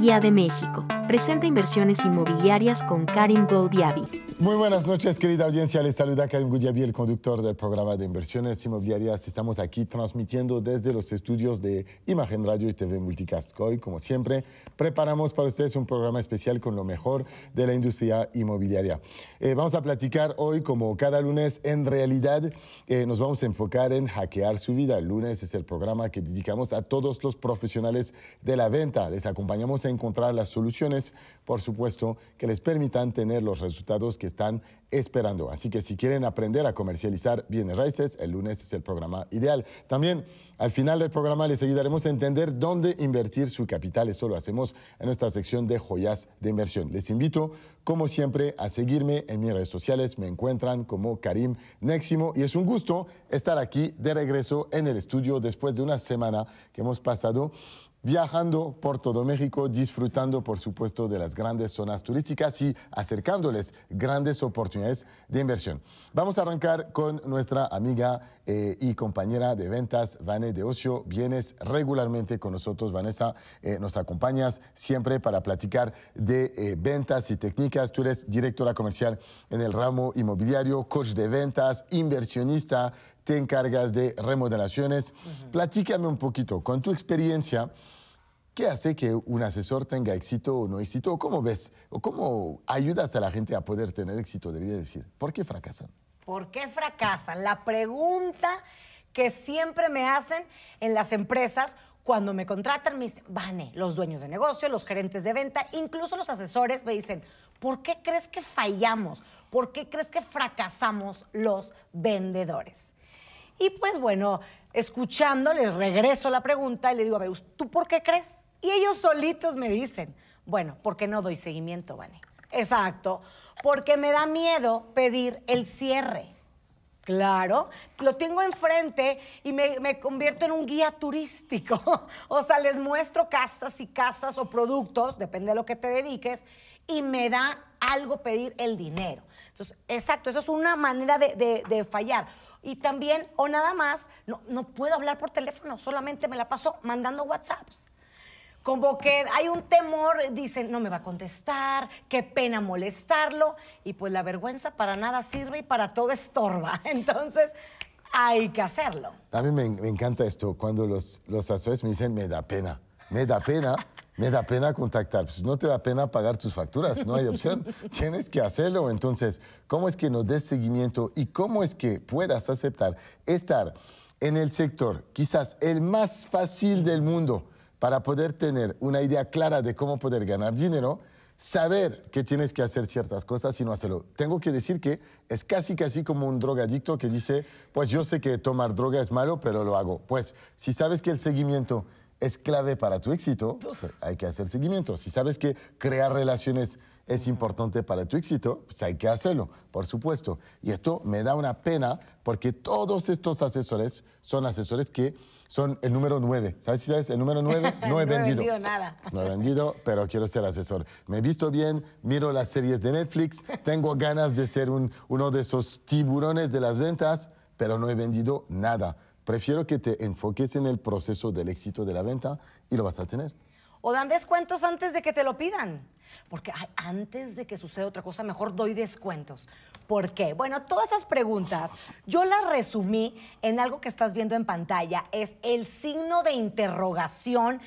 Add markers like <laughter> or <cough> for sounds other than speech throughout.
Guía de México presenta inversiones inmobiliarias con Karim Goudiabi. Muy buenas noches, querida audiencia. Les saluda Karim Goudiabi, el conductor del programa de inversiones inmobiliarias. Estamos aquí transmitiendo desde los estudios de Imagen Radio y TV Multicast. Hoy, como siempre, preparamos para ustedes un programa especial con lo mejor de la industria inmobiliaria. Eh, vamos a platicar hoy, como cada lunes, en realidad eh, nos vamos a enfocar en hackear su vida. El lunes es el programa que dedicamos a todos los profesionales de la venta. Les acompañamos a encontrar las soluciones por supuesto, que les permitan tener los resultados que están esperando. Así que si quieren aprender a comercializar bienes raíces, el lunes es el programa ideal. También al final del programa les ayudaremos a entender dónde invertir su capital. Eso lo hacemos en nuestra sección de joyas de inversión. Les invito, como siempre, a seguirme en mis redes sociales. Me encuentran como Karim Neximo y es un gusto estar aquí de regreso en el estudio después de una semana que hemos pasado viajando por todo México, disfrutando por supuesto de las grandes zonas turísticas y acercándoles grandes oportunidades de inversión. Vamos a arrancar con nuestra amiga eh, y compañera de ventas, Vanessa de Ocio. Vienes regularmente con nosotros, Vanessa, eh, nos acompañas siempre para platicar de eh, ventas y técnicas. Tú eres directora comercial en el ramo inmobiliario, coach de ventas, inversionista, te encargas de remodelaciones. Platícame un poquito, con tu experiencia, ¿qué hace que un asesor tenga éxito o no éxito? ¿Cómo ves o cómo ayudas a la gente a poder tener éxito, debería decir? ¿Por qué fracasan? ¿Por qué fracasan? La pregunta que siempre me hacen en las empresas cuando me contratan, me dicen, Vane, los dueños de negocio, los gerentes de venta, incluso los asesores me dicen, ¿por qué crees que fallamos? ¿Por qué crees que fracasamos los vendedores? Y pues bueno, escuchando, les regreso la pregunta y le digo, a ver, ¿tú por qué crees? Y ellos solitos me dicen, bueno, porque no doy seguimiento, Vane. Exacto, porque me da miedo pedir el cierre. Claro, lo tengo enfrente y me, convierto en un guía turístico. <laughs> o sea, les muestro casas y casas o productos, depende de lo que te dediques, y me da algo pedir el dinero. Entonces, exacto, eso es una manera de fallar. Y también, o nada más, no, puedo hablar por teléfono, solamente me la paso mandando WhatsApps como que hay un temor, dicen, no me va a contestar, qué pena molestarlo, y pues la vergüenza para nada sirve y para todo estorba. <laughs> Entonces, hay que hacerlo. A mí me, encanta esto, cuando los, los asesores me dicen, me da pena, me da pena me da pena contactar. Pues no te da pena pagar tus facturas, no hay opción. <laughs> Tienes que hacerlo. Entonces, ¿cómo es que nos des seguimiento y cómo es que puedas aceptar estar en el sector quizás el más fácil del mundo para poder tener una idea clara de cómo poder ganar dinero? saber que tienes que hacer ciertas cosas y no hacerlo. Tengo que decir que es casi casi como un drogadicto que dice, pues yo sé que tomar droga es malo, pero lo hago. Pues si sabes que el seguimiento es clave para tu éxito, pues, hay que hacer seguimiento. Si sabes que crear relaciones es importante para tu éxito, pues hay que hacerlo, por supuesto. Y esto me da una pena porque todos estos asesores son asesores que son el número 9. ¿Sabes si sabes? El número 9 <laughs> no he vendido. No he vendido nada. No he vendido, pero quiero ser asesor. Me he visto bien, miro las series de Netflix, tengo ganas de ser uno de esos tiburones de las ventas, pero no he vendido nada. Prefiero que te enfoques en el proceso del éxito de la venta y lo vas a tener. O dan descuentos antes de que te lo pidan. Porque antes de que suceda otra cosa, mejor doy descuentos. ¿Por qué? Bueno, todas esas preguntas yo las resumí en algo que estás viendo en pantalla. Es el signo de interrogación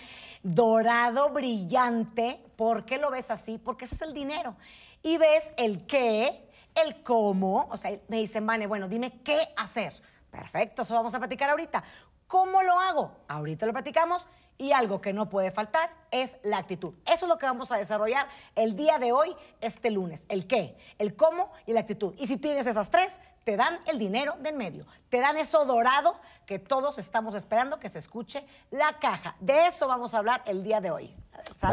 dorado, brillante. ¿Por qué lo ves así? Porque ese es el dinero. Y ves el qué, el cómo. O sea, me dicen, Mane, bueno, dime qué hacer. Perfecto, eso vamos a platicar ahorita. ¿Cómo lo hago? Ahorita lo platicamos y algo que no puede faltar es la actitud. Eso es lo que vamos a desarrollar el día de hoy, este lunes. El qué, el cómo y la actitud. Y si tienes esas tres, te dan el dinero de en medio, te dan eso dorado que todos estamos esperando que se escuche la caja. De eso vamos a hablar el día de hoy.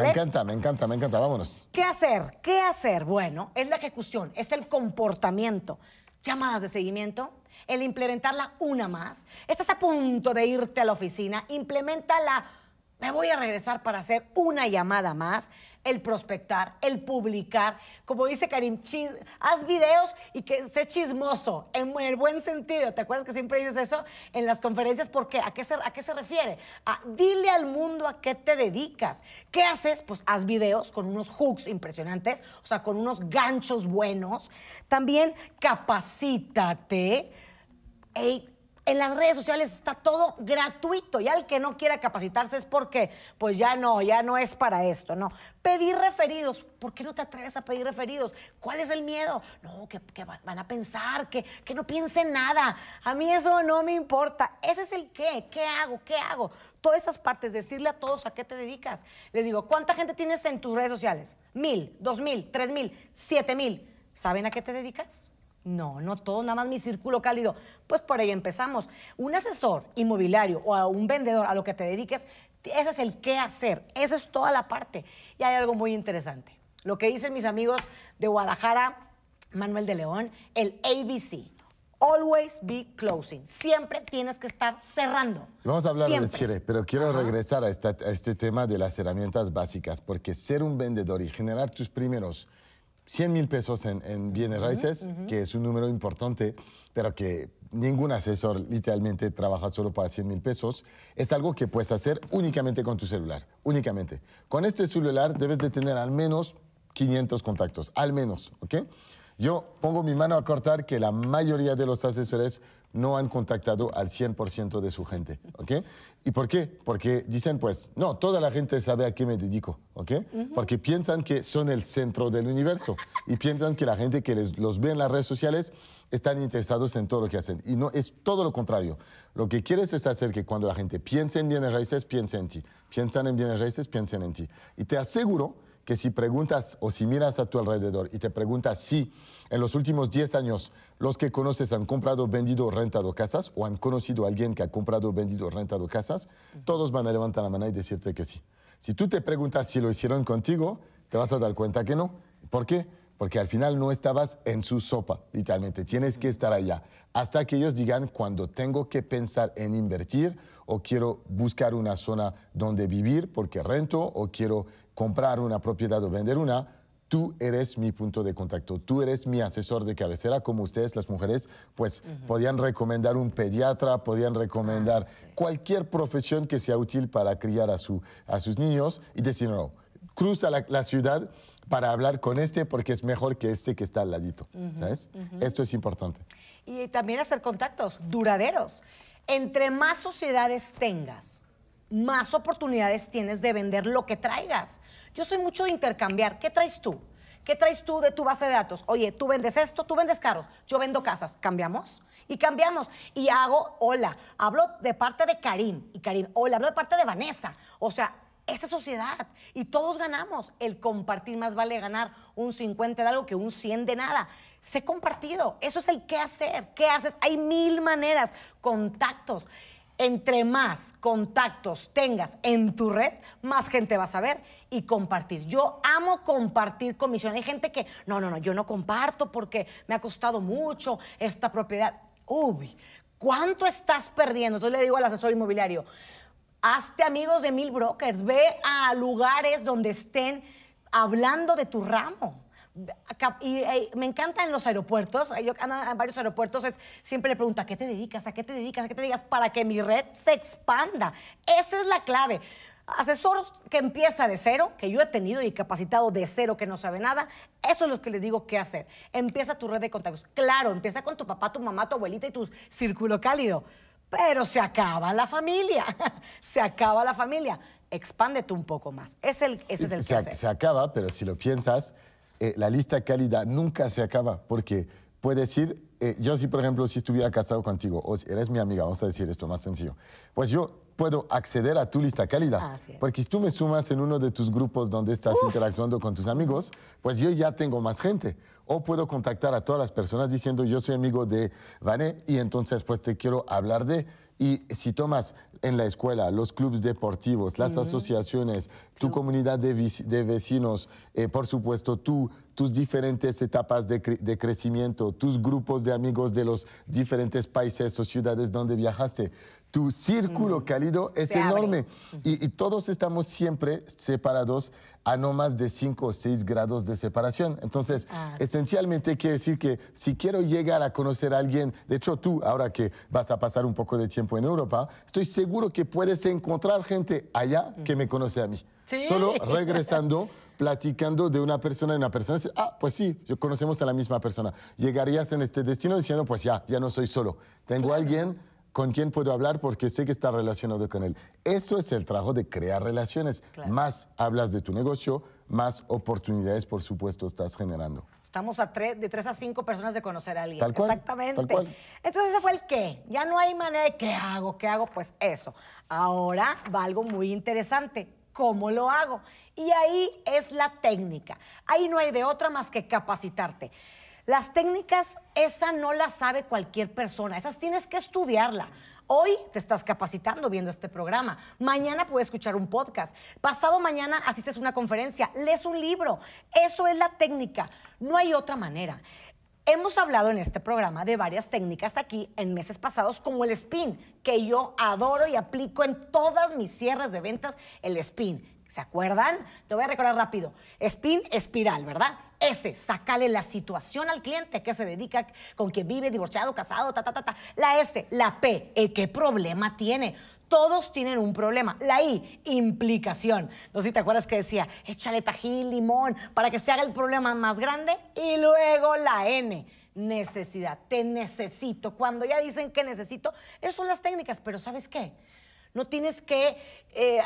Me encanta, me encanta, me encanta, vámonos. ¿Qué hacer? ¿Qué hacer? Bueno, es la ejecución, es el comportamiento llamadas de seguimiento, el implementarla una más. Estás a punto de irte a la oficina, implementa la. me voy a regresar para hacer una llamada más el prospectar, el publicar. Como dice Karim, haz videos y que sé chismoso, en, el buen sentido. ¿Te acuerdas que siempre dices eso en las conferencias? ¿Por qué? ¿A qué se, a qué se refiere? dile al mundo a qué te dedicas. ¿Qué haces? Pues haz videos con unos hooks impresionantes, o sea, con unos ganchos buenos. También capacítate en las redes sociales está todo gratuito y al que no quiera capacitarse es porque, pues ya no, ya no es para esto, no. Pedir referidos, ¿por qué no te atreves a pedir referidos? ¿Cuál es el miedo? No, que, que van a pensar, que, que no piensen nada. A mí eso no me importa. Ese es el qué, qué hago, qué hago. Todas esas partes, decirle a todos a qué te dedicas. Les digo, ¿cuánta gente tienes en tus redes sociales? Mil, dos mil, tres mil, siete mil. ¿Saben a qué te dedicas? No, no todo, nada más mi círculo cálido. Pues por ahí empezamos. Un asesor inmobiliario o un vendedor, a lo que te dediques, ese es el qué hacer, esa es toda la parte. Y hay algo muy interesante. Lo que dicen mis amigos de Guadalajara, Manuel de León, el ABC. Always be closing. Siempre tienes que estar cerrando. Vamos a hablar de Chile, pero quiero regresar a, a este tema de las herramientas básicas, porque ser un vendedor y generar tus primeros 100 mil pesos en, bienes raíces, que es un número importante, pero que ningún asesor literalmente trabaja solo para 100 mil pesos. Es algo que puedes hacer únicamente con tu celular, únicamente. Con este celular debes de tener al menos 500 contactos, al menos, ¿ok? Yo pongo mi mano a cortar que la mayoría de los asesores no han contactado al 100% de su gente, ¿ok? ¿Y por qué? Porque dicen, pues, no, toda la gente sabe a qué me dedico, ¿ok? Porque piensan que son el centro del universo y piensan que la gente que les, los ve en las redes sociales están interesados en todo lo que hacen. Y no, es todo lo contrario. Lo que quieres es hacer que cuando la gente piense en bienes raíces, piense en ti. Piensan en bienes raíces, piensen en ti. Y te aseguro que si preguntas o si miras a tu alrededor y te preguntas si en los últimos 10 años los que conoces han comprado, vendido, rentado casas o han conocido a alguien que ha comprado, vendido, rentado casas, todos van a levantar la mano y decirte que sí. Si tú te preguntas si lo hicieron contigo, te vas a dar cuenta que no. ¿Por qué? Porque al final no estabas en su sopa, literalmente. Tienes que estar allá. Hasta que ellos digan, cuando tengo que pensar en invertir o quiero buscar una zona donde vivir porque rento o quiero comprar una propiedad o vender una, tú eres mi punto de contacto, tú eres mi asesor de cabecera, como ustedes las mujeres, pues podían recomendar un pediatra, podían recomendar ah, cualquier profesión que sea útil para criar a, su, a sus niños y decir, no, cruza la, ciudad para hablar con este porque es mejor que este que está al ladito, ¿sabes? Esto es importante. Y también hacer contactos duraderos. Entre más sociedades tengas, más oportunidades tienes de vender lo que traigas. Yo soy mucho de intercambiar. ¿Qué traes tú? ¿Qué traes tú de tu base de datos? Oye, tú vendes esto, tú vendes carros, yo vendo casas. ¿Cambiamos? Y cambiamos. Y hago, hola, hablo de parte de Karim. Y Karim, hola, hablo de parte de Vanessa. O sea, esa sociedad. Y todos ganamos. El compartir más vale ganar un 50 de algo que un 100 de nada. Sé compartido. Eso es el qué hacer. ¿Qué haces? Hay mil maneras. Contactos. Entre más contactos tengas en tu red, más gente vas a ver y compartir. Yo amo compartir comisión. Hay gente que, no, no, no, yo no comparto porque me ha costado mucho esta propiedad. Uy, ¿cuánto estás perdiendo? Entonces le digo al asesor inmobiliario, hazte amigos de mil brokers, ve a lugares donde estén hablando de tu ramo y eh, me me en los aeropuertos, yo ando en varios aeropuertos, es, siempre le pregunto, ¿a qué te dedicas? ¿A qué te dedicas? ¿A qué te dedicas? Para que mi red se expanda. Esa es la clave. Asesoros que empieza de cero, que yo he tenido y capacitado de cero, que no sabe nada, eso es lo que les digo qué hacer. Empieza tu red de contactos. Claro, empieza con tu papá, tu mamá, tu abuelita y tu círculo cálido. Pero se acaba la familia, <laughs> se acaba la familia. Expándete un poco más. Es el, ese es el se, se acaba, pero si lo piensas, eh, la lista cálida nunca se acaba, porque puedes decir eh, yo si por ejemplo, si estuviera casado contigo, o si eres mi amiga, vamos a decir esto más sencillo, pues yo puedo acceder a tu lista cálida. Porque si tú me sumas en uno de tus grupos donde estás interactuando con tus amigos, pues yo ya tengo más gente. O puedo contactar a todas las personas diciendo yo soy amigo de Vané y entonces pues te quiero hablar de... Y si tomas en la escuela, los clubes deportivos, las asociaciones, tu comunidad de, vecinos, eh, por supuesto tú, tus diferentes etapas de, de, crecimiento, tus grupos de amigos de los diferentes países o ciudades donde viajaste tu círculo mm. cálido es enorme. Y, todos estamos siempre separados a no más de 5 o 6 grados de separación. Entonces, ah, esencialmente quiere decir que si quiero llegar a conocer a alguien, de hecho tú, ahora que vas a pasar un poco de tiempo en Europa, estoy seguro que puedes encontrar gente allá que me conoce a mí. Solo <laughs> regresando. platicando de una persona y una persona, ah, pues sí, yo conocemos a la misma persona. Llegarías en este destino diciendo, pues ya, ya no soy solo. Tengo a alguien con quién puedo hablar porque sé que está relacionado con él. Eso es el trabajo de crear relaciones. Más hablas de tu negocio, más oportunidades, por supuesto, estás generando. Estamos a de tres a cinco personas de conocer a alguien. Exactamente. Entonces ese fue el qué. Ya no hay manera de qué hago, qué hago, pues eso. Ahora va algo muy interesante. ¿Cómo lo hago? Y ahí es la técnica. Ahí no hay de otra más que capacitarte. Las técnicas, esa no la sabe cualquier persona, esas tienes que estudiarla. Hoy te estás capacitando viendo este programa. Mañana puedes escuchar un podcast. Pasado mañana asistes a una conferencia, lees un libro. Eso es la técnica. No hay otra manera. Hemos hablado en este programa de varias técnicas aquí en meses pasados, como el spin, que yo adoro y aplico en todas mis cierres de ventas, el spin ¿Se acuerdan? Te voy a recordar rápido. Spin, espiral, ¿verdad? S, sacale la situación al cliente que se dedica, con quien vive, divorciado, casado, ta, ta, ta, ta. La S, la P, el qué problema tiene. Todos tienen un problema. La I, implicación. No sé si te acuerdas que decía, échale tajín, limón, para que se haga el problema más grande. Y luego la N, necesidad. Te necesito. Cuando ya dicen que necesito, esas son las técnicas. Pero ¿sabes qué? no tienes que eh,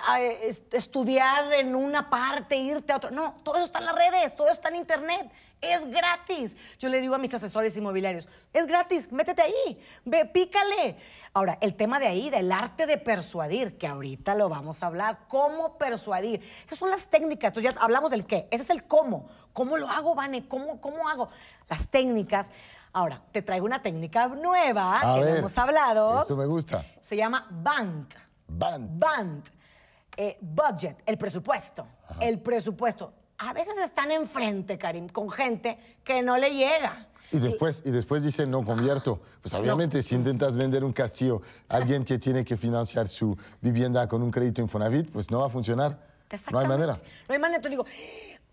estudiar en una parte, irte a otra. No, todo eso está en las redes, todo eso está en internet. Es gratis. Yo le digo a mis asesores inmobiliarios, es gratis, métete ahí, ve, pícale. Ahora, el tema de ahí, del arte de persuadir, que ahorita lo vamos a hablar, cómo persuadir. Esas son las técnicas. Entonces ya hablamos del qué, ese es el cómo. ¿Cómo lo hago, Vane? ¿Cómo, cómo hago? Las técnicas. Ahora, te traigo una técnica nueva que no hemos hablado. Eso me gusta. Se llama BANT. Band. Band. Eh, budget, el presupuesto. El presupuesto. A veces están enfrente, Karim, con gente que no le llega. Y después, y después dicen, no convierto. Ah, pues obviamente, si intentas vender un castillo a alguien que tiene que financiar su vivienda con un crédito Infonavit, pues no va a funcionar. No hay manera. No hay manera. Tú digo,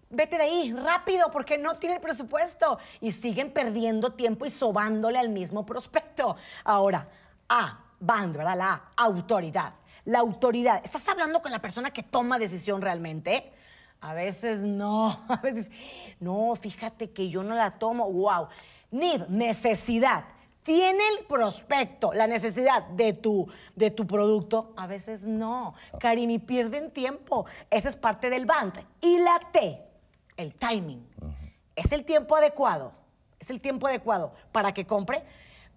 vete de ahí, rápido, porque no tiene el presupuesto. Y siguen perdiendo tiempo y sobándole al mismo prospecto. Ahora, A, band, ¿verdad? La autoridad la autoridad. Estás hablando con la persona que toma decisión realmente. A veces no, <laughs> a veces no, fíjate que yo no la tomo. Wow. Need, necesidad. Tiene el prospecto, la necesidad de tu, de tu producto. A veces no. Karimi, pierden tiempo. Esa es parte del banter. Y la T, el timing. Es el tiempo adecuado. Es el tiempo adecuado para que compre.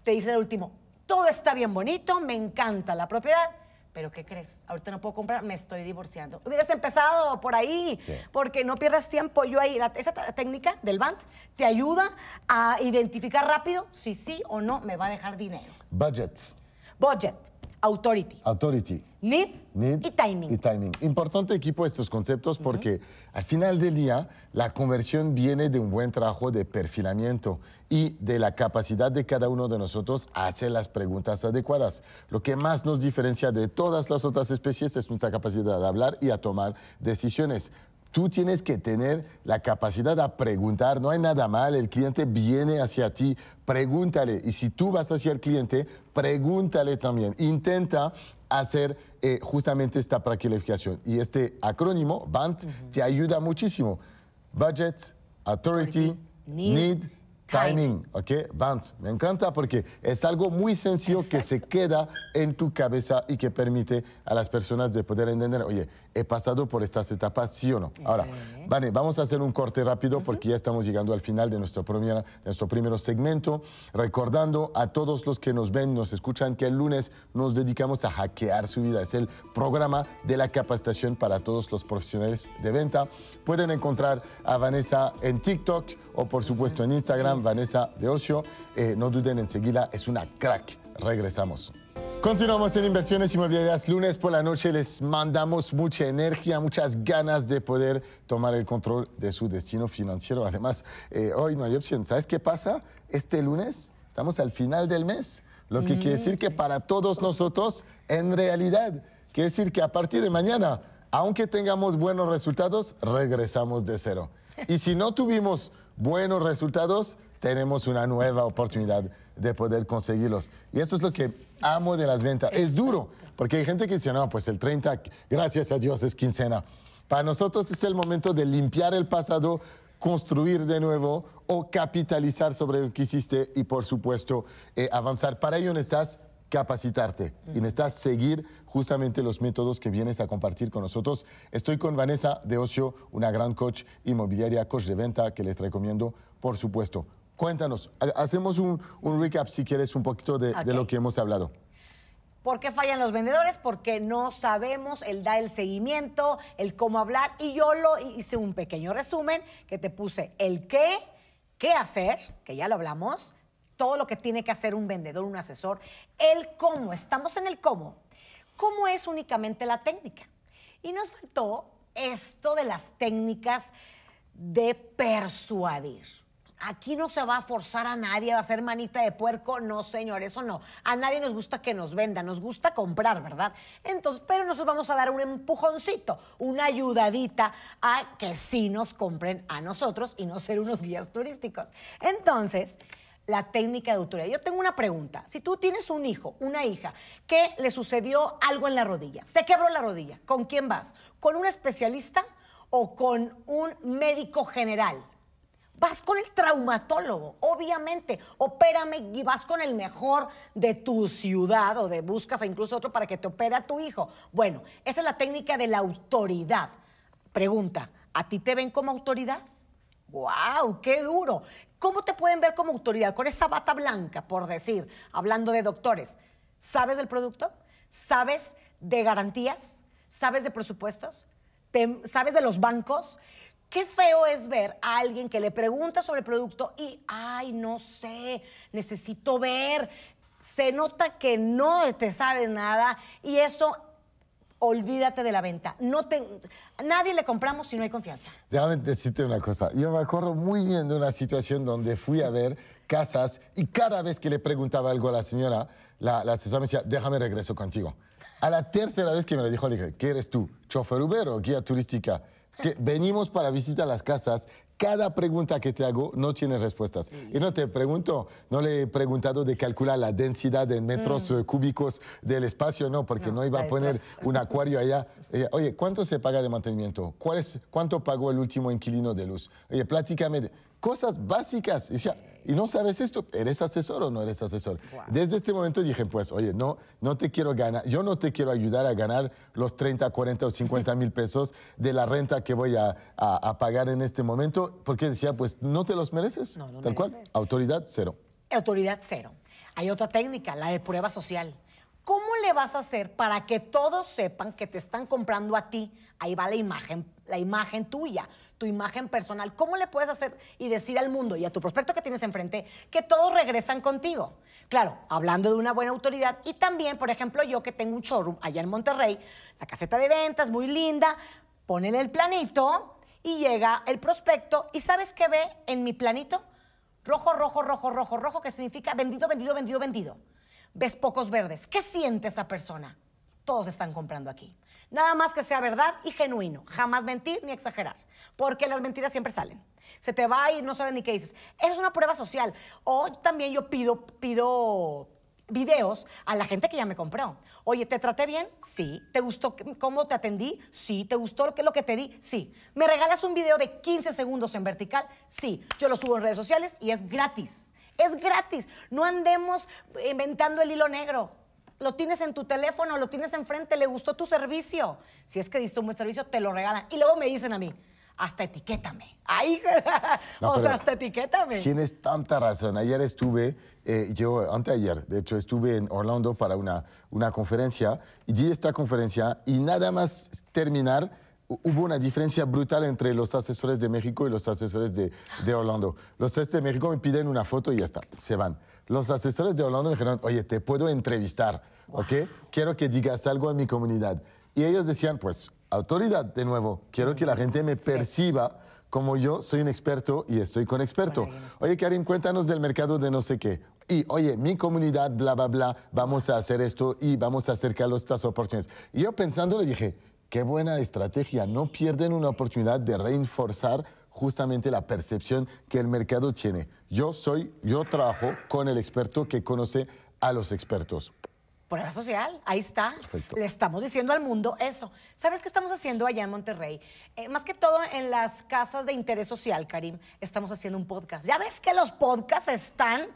Te dice el último, todo está bien bonito, me encanta la propiedad, pero ¿qué crees? Ahorita no puedo comprar, me estoy divorciando. Hubieras empezado por ahí, porque no pierdas tiempo. Yo ahí, esa técnica del BANT te ayuda a identificar rápido si sí o no me va a dejar dinero. Budget. Budget. Authority. Authority. Need, y timing. Importante equipo estos conceptos porque al final del día la conversión viene de un buen trabajo de perfilamiento y de la capacidad de cada uno de nosotros a hacer las preguntas adecuadas. Lo que más nos diferencia de todas las otras especies es nuestra capacidad de hablar y a tomar decisiones. Tú tienes que tener la capacidad de preguntar, no hay nada mal, el cliente viene hacia ti, pregúntale. Y si tú vas hacia el cliente, pregúntale también. Intenta hacer eh, justamente esta planificación. Y este acrónimo, BANT, te ayuda muchísimo. Budget, Authority, need Timing, ¿ok? Vance, me encanta porque es algo muy sencillo que se queda en tu cabeza y que permite a las personas de poder entender, oye, he pasado por estas etapas, sí o no. Ahora, vale, vamos a hacer un corte rápido porque ya estamos llegando al final de nuestro, primer, de nuestro primer segmento, recordando a todos los que nos ven, nos escuchan, que el lunes nos dedicamos a hackear su vida. Es el programa de la capacitación para todos los profesionales de venta. Pueden encontrar a Vanessa en TikTok o por supuesto en Instagram, Vanessa de Ocio. Eh, no duden en seguirla, es una crack. Regresamos. Continuamos en Inversiones Inmobiliarias. Lunes por la noche les mandamos mucha energía, muchas ganas de poder tomar el control de su destino financiero. Además, eh, hoy no hay opción. ¿Sabes qué pasa? Este lunes estamos al final del mes, lo que mm, quiere decir que para todos nosotros, en realidad, quiere decir que a partir de mañana aunque tengamos buenos resultados, regresamos de cero. Y si no tuvimos buenos resultados, tenemos una nueva oportunidad de poder conseguirlos. Y eso es lo que amo de las ventas. Es duro, porque hay gente que dice, no, pues el 30, gracias a Dios, es quincena. Para nosotros es el momento de limpiar el pasado, construir de nuevo o capitalizar sobre lo que hiciste y, por supuesto, eh, avanzar. Para ello necesitas capacitarte y necesitas seguir justamente los métodos que vienes a compartir con nosotros. Estoy con Vanessa de Ocio, una gran coach inmobiliaria, coach de venta, que les recomiendo, por supuesto. Cuéntanos, hacemos un, recap si quieres un poquito de, lo que hemos hablado. ¿Por qué fallan los vendedores? Porque no sabemos el da el seguimiento, el cómo hablar. Y yo lo hice un pequeño resumen que te puse el qué, qué hacer, que ya lo hablamos, todo lo que tiene que hacer un vendedor, un asesor, el cómo. Estamos en el cómo cómo es únicamente la técnica. Y nos faltó esto de las técnicas de persuadir. Aquí no se va a forzar a nadie va a ser manita de puerco, no señor, eso no. A nadie nos gusta que nos vendan, nos gusta comprar, ¿verdad? Entonces, pero nosotros vamos a dar un empujoncito, una ayudadita a que sí nos compren a nosotros y no ser unos guías turísticos. Entonces, la técnica de autoridad. Yo tengo una pregunta. Si tú tienes un hijo, una hija, que le sucedió algo en la rodilla, se quebró la rodilla, ¿con quién vas? ¿Con un especialista o con un médico general? Vas con el traumatólogo, obviamente. Opérame y vas con el mejor de tu ciudad o de buscas incluso otro para que te opere a tu hijo. Bueno, esa es la técnica de la autoridad. Pregunta, ¿a ti te ven como autoridad? ¡Wow! ¡Qué duro! ¿Cómo te pueden ver como autoridad con esa bata blanca, por decir, hablando de doctores? ¿Sabes del producto? ¿Sabes de garantías? ¿Sabes de presupuestos? ¿Sabes de los bancos? Qué feo es ver a alguien que le pregunta sobre el producto y, ay, no sé, necesito ver. Se nota que no te sabes nada y eso olvídate de la venta. No te, nadie le compramos si no hay confianza. Déjame decirte una cosa. Yo me acuerdo muy bien de una situación donde fui a ver casas y cada vez que le preguntaba algo a la señora, la, la asesora me decía, déjame regreso contigo. A la tercera vez que me lo dijo, le dije, ¿qué eres tú? ¿Chofer Uber o guía turística? Es que venimos para visitar las casas cada pregunta que te hago no tiene respuestas. Y no te pregunto, no le he preguntado de calcular la densidad en metros mm. cúbicos del espacio, no, porque no, iba a poner un <laughs> acuario allá. Eh, oye, ¿cuánto se paga de mantenimiento? ¿Cuál es, ¿Cuánto pagó el último inquilino de luz? Oye, pláticamente, cosas básicas. Y no sabes esto, ¿eres asesor o no eres asesor? Desde este momento dije, pues, oye, no, no te quiero ganar, yo no te quiero ayudar a ganar los 30, 40 o 50 mil pesos de la renta que voy a, pagar en este momento, porque decía, pues, no te los mereces. Tal cual, autoridad cero. Autoridad cero. Hay otra técnica, la de prueba social. ¿Cómo le vas a hacer para que todos sepan que te están comprando a ti? Ahí va la imagen, la imagen tuya, tu imagen personal. ¿Cómo le puedes hacer y decir al mundo y a tu prospecto que tienes enfrente que todos regresan contigo? Claro, hablando de una buena autoridad y también, por ejemplo, yo que tengo un showroom allá en Monterrey, la caseta de ventas, muy linda, ponele el planito y llega el prospecto y ¿sabes qué ve en mi planito? Rojo, rojo, rojo, rojo, rojo, que significa vendido, vendido, vendido, vendido ves pocos verdes. ¿Qué siente esa persona? Todos están comprando aquí. Nada más que sea verdad y genuino. Jamás mentir ni exagerar. Porque las mentiras siempre salen. Se te va y no sabes ni qué dices. Eso es una prueba social. hoy también yo pido, pido videos a la gente que ya me compró. Oye, ¿te traté bien? Sí. ¿Te gustó cómo te atendí? Sí. ¿Te gustó lo que, lo que te di? Sí. ¿Me regalas un video de 15 segundos en vertical? Sí. Yo lo subo en redes sociales y es gratis. Es gratis. No andemos inventando el hilo negro. Lo tienes en tu teléfono, lo tienes enfrente, le gustó tu servicio. Si es que diste un buen servicio, te lo regalan. Y luego me dicen a mí, hasta etiquétame. Ahí, <laughs> o sea, hasta etiquétame. Tienes tanta razón. Ayer estuve, eh, yo, anteayer, de hecho, estuve en Orlando para una, una conferencia y di esta conferencia y nada más terminar hubo una diferencia brutal entre los asesores de México y los asesores de, de Los asesores de México me piden una foto y ya está, se van. Los asesores de Orlando me dijeron, oye, te puedo entrevistar, ¿ok? Quiero que digas algo a mi comunidad. Y ellos decían, pues, autoridad de nuevo, quiero que la gente me perciba como yo soy un experto y estoy con experto. Oye, Karim, cuéntanos del mercado de no sé qué. Y, oye, mi comunidad, bla, bla, bla, vamos a hacer esto y vamos a acercar estas oportunidades. Y yo pensando le dije, Qué buena estrategia. No pierden una oportunidad de reforzar justamente la percepción que el mercado tiene. Yo soy, yo trabajo con el experto que conoce a los expertos. Prueba social, ahí está. Le estamos diciendo al mundo eso. ¿Sabes qué estamos haciendo allá en Monterrey? Eh, más que todo en las casas de interés social, Karim, estamos haciendo un podcast. Ya ves que los podcasts están,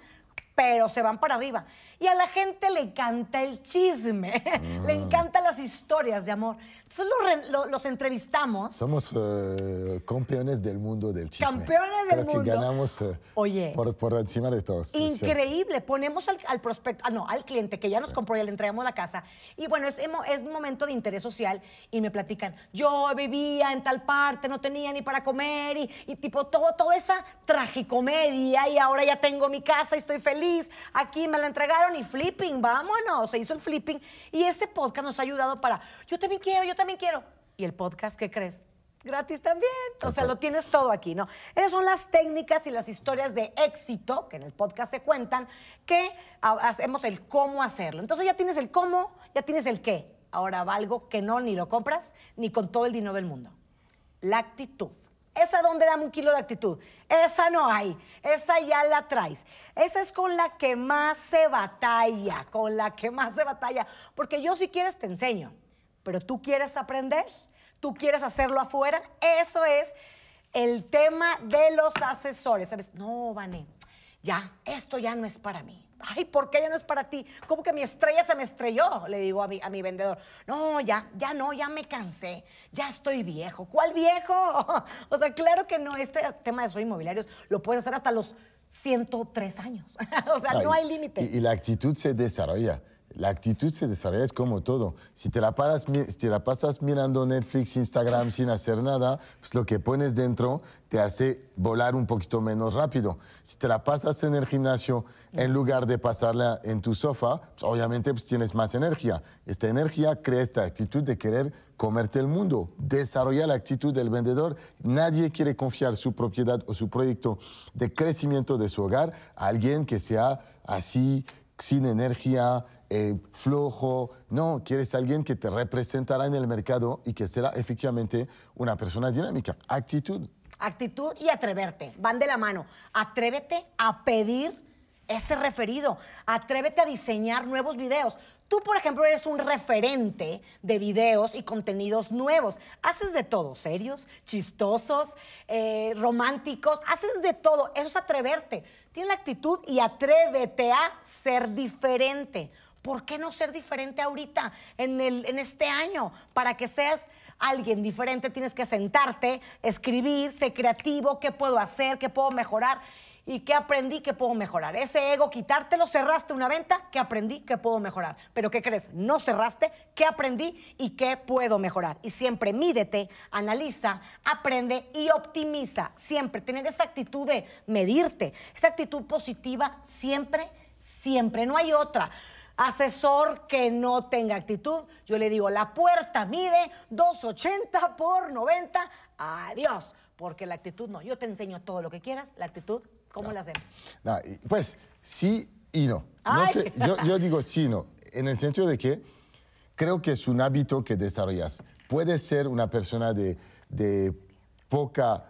pero se van para arriba. Y a la gente le encanta el chisme, <laughs> le ah. encantan las historias de amor. Entonces los, entrevistamos. Somos eh, campeones del mundo del chisme. Campeones del mundo. Que ganamos eh, Oye, por, encima de todos. Increíble. Ponemos al, prospecto, ah, no, al cliente que ya nos compró, y le entregamos la casa. Y bueno, es, es momento de interés social y me platican, yo vivía en tal parte, no tenía ni para comer y, tipo todo, toda esa tragicomedia y ahora ya tengo mi casa y estoy feliz, aquí me la entregaron y flipping, vámonos, se hizo el flipping y ese podcast nos ha ayudado para, yo también quiero, yo también quiero. Y el podcast, ¿qué crees? gratis también. O sea, lo tienes todo aquí, ¿no? Esas son las técnicas y las historias de éxito que en el podcast se cuentan, que hacemos el cómo hacerlo. Entonces ya tienes el cómo, ya tienes el qué. Ahora valgo que no, ni lo compras, ni con todo el dinero del mundo. La actitud. Esa donde dame un kilo de actitud. Esa no hay. Esa ya la traes. Esa es con la que más se batalla, con la que más se batalla. Porque yo si quieres te enseño, pero tú quieres aprender, tú quieres hacerlo afuera. Eso es el tema de los asesores. ¿Sabes? No, Vané, ya, esto ya no es para mí ay, ¿por qué ya no es para ti? ¿Cómo que mi estrella se me estrelló, le digo a mi, a mi vendedor. No, ya, ya no, ya me cansé, ya estoy viejo. ¿Cuál viejo? <laughs> o sea, claro que no, este tema de soy inmobiliarios lo puedes hacer hasta los 103 años. <laughs> o sea, no hay límite. y la actitud se desarrolla. La actitud se desarrolla, es como todo. Si te, la pasas mirando Netflix, Instagram sin hacer nada, pues lo que pones dentro te hace volar un poquito menos rápido. Si te la pasas en el gimnasio en lugar de pasarla en tu sofá, pues obviamente pues tienes más energía. Esta energía crea esta actitud de querer comerte el mundo, Desarrolla la actitud del vendedor. Nadie quiere confiar su propiedad o su proyecto de crecimiento de su hogar a alguien que sea así, sin energía, eh, flojo, no, quieres alguien que te representará en el mercado y que será efectivamente una persona dinámica. Actitud. Actitud y atreverte, van de la mano. Atrévete a pedir ese referido, atrévete a diseñar nuevos videos. Tú, por ejemplo, eres un referente de videos y contenidos nuevos. Haces de todo, serios, chistosos, eh, románticos, haces de todo. Eso es atreverte. Tiene la actitud y atrévete a ser diferente. ¿Por qué no ser diferente ahorita, en, en este año? Para que seas alguien diferente tienes que sentarte, escribir, ser creativo, qué puedo hacer, qué puedo mejorar y qué aprendí que puedo mejorar. Ese ego, quitártelo, cerraste una venta, qué aprendí qué puedo mejorar. Pero ¿qué crees? No cerraste, ¿qué aprendí y qué puedo mejorar? Y siempre mídete, analiza, aprende y optimiza. Siempre tener esa actitud de medirte, esa actitud positiva siempre, siempre. No hay otra. Asesor que no tenga actitud, yo le digo, la puerta mide 280 por 90, adiós, porque la actitud no, yo te enseño todo lo que quieras, la actitud, ¿cómo la hacemos? pues sí y no. yo, digo sí y no, en el sentido de que creo que es un hábito que desarrollas. Puedes ser una persona de, de poca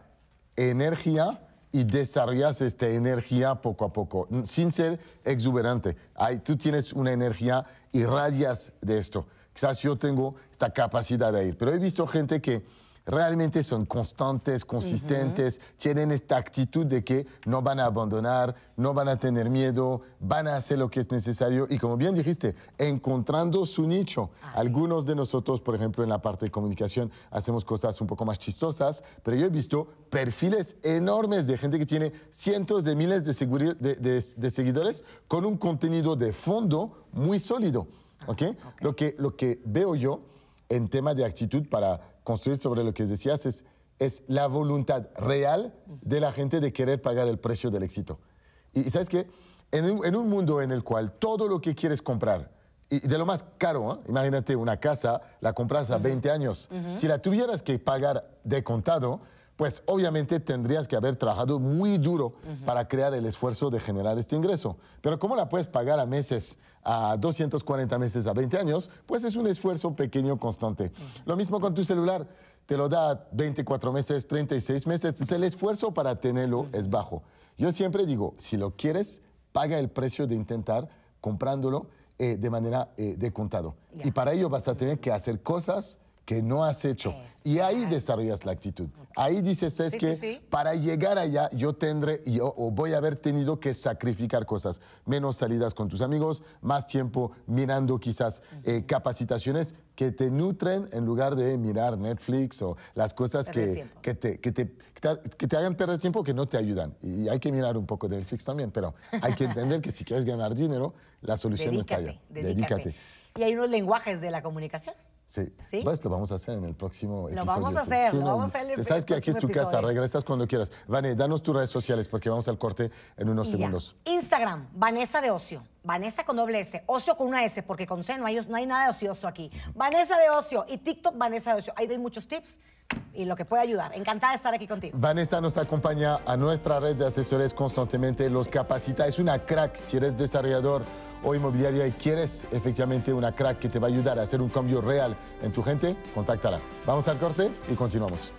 energía, y desarrollas esta energía poco a poco, sin ser exuberante. Ahí tú tienes una energía y radias de esto. Quizás yo tengo esta capacidad de ir, pero he visto gente que realmente son constantes, consistentes, tienen esta actitud de que no van a abandonar, no van a tener miedo, van a hacer lo que es necesario y como bien dijiste, encontrando su nicho. Algunos de nosotros, por ejemplo, en la parte de comunicación, hacemos cosas un poco más chistosas, pero yo he visto perfiles enormes de gente que tiene cientos de miles de, de, seguidores con un contenido de fondo muy sólido. Ah, lo, que, lo que veo yo en tema de actitud para construir sobre lo que decías es, es la voluntad real de la gente de querer pagar el precio del éxito. Y, sabes que en, un mundo en el cual todo lo que quieres comprar, y de lo más caro, ¿eh? imagínate una casa, la compras a 20 años, si la tuvieras que pagar de contado, pues obviamente tendrías que haber trabajado muy duro para crear el esfuerzo de generar este ingreso. Pero ¿cómo la puedes pagar a meses? a 240 meses a 20 años, pues es un esfuerzo pequeño constante. Lo mismo con tu celular, te lo da 24 meses, 36 meses, el esfuerzo para tenerlo es bajo. Yo siempre digo, si lo quieres, paga el precio de intentar comprándolo eh, de manera eh, de contado. Y para ello vas a tener que hacer cosas que no has hecho. Y ahí desarrollas la actitud. Ahí dices, es que para llegar allá yo tendré yo, o voy a haber tenido que sacrificar cosas. Menos salidas con tus amigos, más tiempo mirando quizás eh, capacitaciones que te nutren en lugar de mirar Netflix o las cosas que, que, te, que, te, que, te, hagan perder tiempo que no te ayudan. Y hay que mirar un poco de Netflix también, pero hay que entender que si quieres ganar dinero, la solución no está allá. Dedícate. dedícate. Y hay unos lenguajes de la comunicación. Sí. Pues lo vamos a hacer en el próximo episodio. Lo vamos a hacer, vamos a hacer el Sabes que aquí es tu casa, regresas cuando quieras. Vane, danos tus redes sociales porque vamos al corte en unos segundos. Instagram, Vanessa de Ocio. Vanessa con doble S, Ocio con una S, porque con C no hay, no hay nada de ocioso aquí. Vanessa de Ocio y TikTok Vanessa de Ocio. Ahí doy muchos tips y lo que puede ayudar. Encantada de estar aquí contigo. Vanessa nos acompaña a nuestra red de asesores constantemente, los capacita, es una crack si eres desarrollador o inmobiliaria y quieres efectivamente una crack que te va a ayudar a hacer un cambio real en tu gente, contáctala. Vamos al corte y continuamos.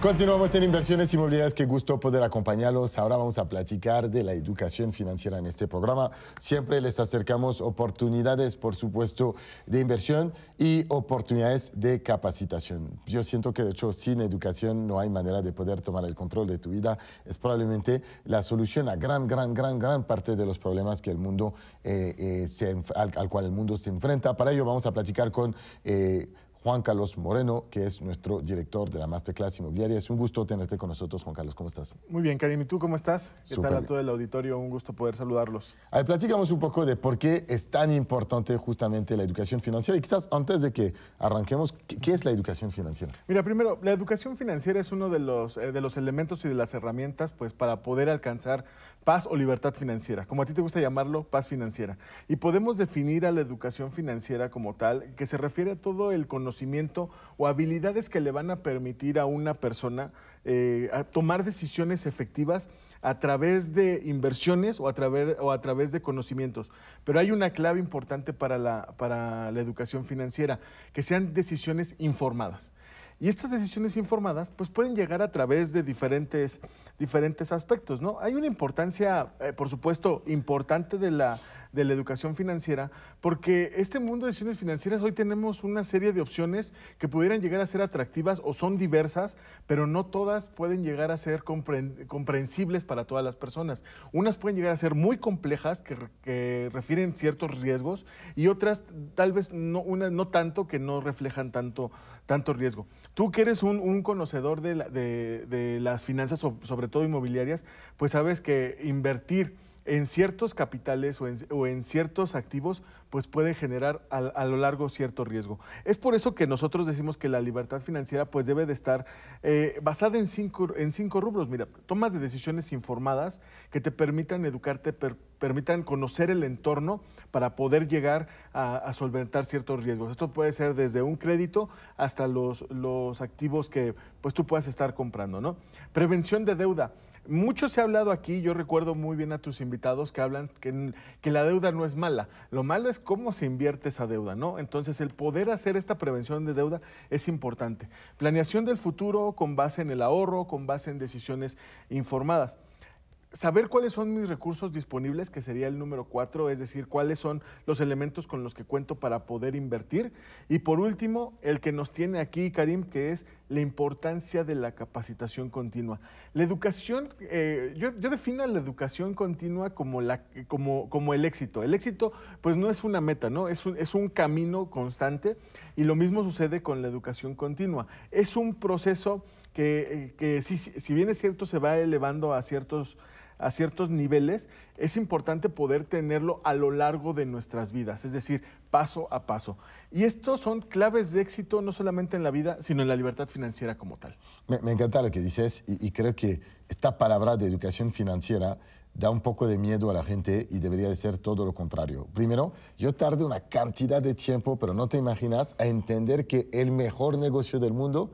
Continuamos en Inversiones y Movilidades. qué gusto poder acompañarlos. Ahora vamos a platicar de la educación financiera en este programa. Siempre les acercamos oportunidades, por supuesto, de inversión y oportunidades de capacitación. Yo siento que, de hecho, sin educación no hay manera de poder tomar el control de tu vida. Es probablemente la solución a gran, gran, gran, gran parte de los problemas que el mundo, eh, eh, al, cual el mundo se enfrenta. Para ello vamos a platicar con... Eh, Juan Carlos Moreno, que es nuestro director de la Masterclass Inmobiliaria. Es un gusto tenerte con nosotros, Juan Carlos. ¿Cómo estás? Muy bien, Karim. ¿Y tú cómo estás? ¿Qué tal a todo el auditorio? Un gusto poder saludarlos. A ver, platicamos un poco de por qué es tan importante justamente la educación financiera. Y quizás antes de que arranquemos, ¿qué, es la educación financiera? Mira, primero, la educación financiera es uno de los, eh, de los elementos y de las herramientas pues, para poder alcanzar paz o libertad financiera, como a ti te gusta llamarlo, paz financiera. Y podemos definir a la educación financiera como tal, que se refiere a todo el conocimiento o habilidades que le van a permitir a una persona eh, tomar decisiones efectivas a través de inversiones o a través, o través de conocimientos. Pero hay una clave importante para la, para la educación financiera, que sean decisiones informadas. Y estas decisiones informadas pues pueden llegar a través de diferentes, diferentes aspectos, ¿no? Hay una importancia, eh, por supuesto, importante de la de la educación financiera, porque este mundo de decisiones financieras hoy tenemos una serie de opciones que pudieran llegar a ser atractivas o son diversas, pero no todas pueden llegar a ser comprensibles para todas las personas. Unas pueden llegar a ser muy complejas, que, refieren ciertos riesgos, y otras tal vez no, una, no tanto, que no reflejan tanto, tanto riesgo. Tú que eres un, conocedor de las finanzas, sobre todo inmobiliarias, pues sabes que invertir en ciertos capitales o en, ciertos activos, pues puede generar a, lo largo cierto riesgo. Es por eso que nosotros decimos que la libertad financiera pues debe de estar eh, basada en cinco, en cinco rubros. Mira, tomas de decisiones informadas que te permitan educarte, permitan conocer el entorno para poder llegar a, a, solventar ciertos riesgos. Esto puede ser desde un crédito hasta los, los activos que pues tú puedas estar comprando, ¿no? Prevención de deuda. Mucho se ha hablado aquí, yo recuerdo muy bien a tus invitados que hablan que, la deuda no es mala, lo malo es cómo se invierte esa deuda, ¿no? Entonces el poder hacer esta prevención de deuda es importante. Planeación del futuro con base en el ahorro, con base en decisiones informadas saber cuáles son mis recursos disponibles, que sería el número cuatro, es decir, cuáles son los elementos con los que cuento para poder invertir. Y por último, el que nos tiene aquí, Karim, que es la importancia de la capacitación continua. La educación, eh, yo, yo, defino la educación continua como, la, como, como el éxito. El éxito, pues no es una meta, ¿no? Es un, es un camino constante y lo mismo sucede con la educación continua. Es un proceso que, eh, que si bien es cierto, se va elevando a ciertos a ciertos niveles, es importante poder tenerlo a lo largo de nuestras vidas, es decir, paso a paso. Y estos son claves de éxito no solamente en la vida, sino en la libertad financiera como tal. Me, encanta lo que dices y, creo que esta palabra de educación financiera da un poco de miedo a la gente y debería de ser todo lo contrario. Primero, yo tardé una cantidad de tiempo, pero no te imaginas, a entender que el mejor negocio del mundo